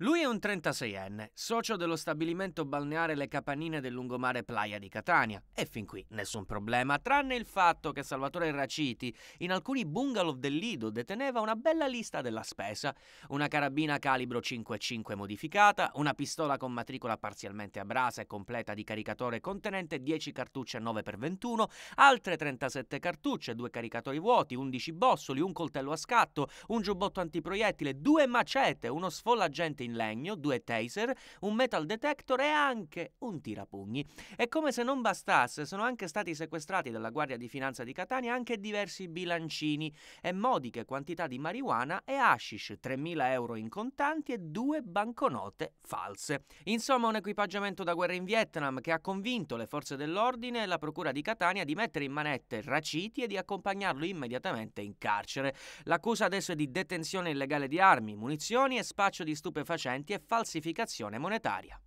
Lui è un 36enne, socio dello stabilimento balneare Le Capanine del lungomare Playa di Catania. E fin qui nessun problema, tranne il fatto che Salvatore Raciti in alcuni bungalow del Lido deteneva una bella lista della spesa, una carabina calibro 5.5 modificata, una pistola con matricola parzialmente a brasa e completa di caricatore contenente 10 cartucce 9x21, altre 37 cartucce, due caricatori vuoti, 11 bossoli, un coltello a scatto, un giubbotto antiproiettile, due macete, uno sfollagente in legno, due taser, un metal detector e anche un tirapugni. E come se non bastasse, sono anche stati sequestrati dalla Guardia di Finanza di Catania anche diversi bilancini e modiche quantità di marijuana e hashish, 3.000 euro in contanti e due banconote false. Insomma, un equipaggiamento da guerra in Vietnam che ha convinto le forze dell'ordine e la procura di Catania di mettere in manette Raciti e di accompagnarlo immediatamente in carcere. L'accusa adesso è di detenzione illegale di armi, munizioni e spaccio di stupefacenti stupefacenti e falsificazione monetaria.